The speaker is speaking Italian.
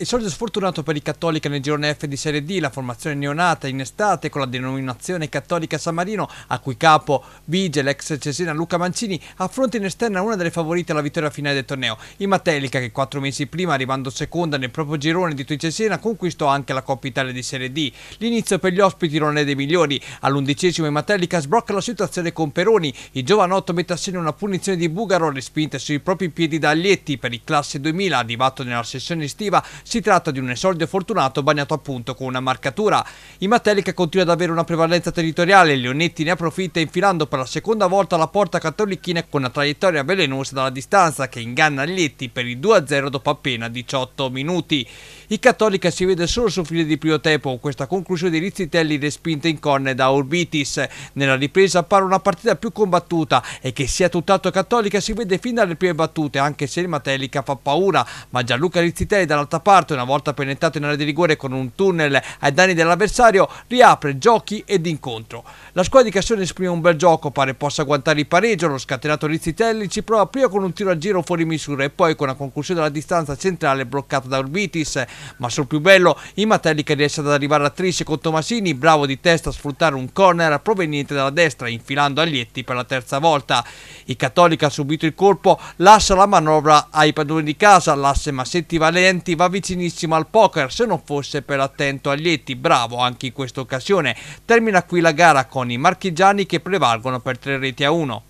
Il sorgio sfortunato per i cattolici nel girone F di Serie D, la formazione neonata in estate con la denominazione cattolica San Marino, a cui capo vige l'ex Cesena Luca Mancini, affronta in esterna una delle favorite alla vittoria finale del torneo, i Matelica che quattro mesi prima, arrivando seconda nel proprio girone di Tui Cesena, conquistò anche la Coppa Italia di Serie D. L'inizio per gli ospiti non è dei migliori, all'undicesimo i Matelica sbrocca la situazione con Peroni, il giovanotto mette a segno una punizione di Bugaro respinta sui propri piedi da Aglietti per il classe 2000 arrivato nella sessione estiva si tratta di un esordio fortunato bagnato appunto con una marcatura. I Mattelli continua ad avere una prevalenza territoriale, Leonetti ne approfitta infilando per la seconda volta la porta cattolichina con una traiettoria velenosa dalla distanza che inganna Lietti per il 2-0 dopo appena 18 minuti. Il Cattolica si vede solo sul filo di primo tempo, con questa conclusione di Rizzitelli respinta in corne da Urbitis. Nella ripresa appare una partita più combattuta e che sia tutt'altro Cattolica si vede fin dalle prime battute, anche se il Matelica fa paura, ma Gianluca Rizzitelli dall'altra parte quarto, una volta penetrato in area di rigore con un tunnel ai danni dell'avversario, riapre giochi ed incontro. La squadra di Cassone esprime un bel gioco, pare possa guantare il pareggio, lo scatenato Rizzitelli ci prova prima con un tiro a giro fuori misura e poi con la conclusione della distanza centrale bloccata da Urbitis, ma sul più bello i Matelli che riesce ad arrivare a trisce con Tomasini, bravo di testa a sfruttare un corner proveniente dalla destra, infilando Aglietti per la terza volta. I Cattolica ha subito il colpo, lascia la manovra ai padroni di casa, l'asse Massetti Valenti va vicino vicinissima al poker se non fosse per attento Aglietti, bravo anche in questa occasione. Termina qui la gara con i marchigiani che prevalgono per 3 reti a 1.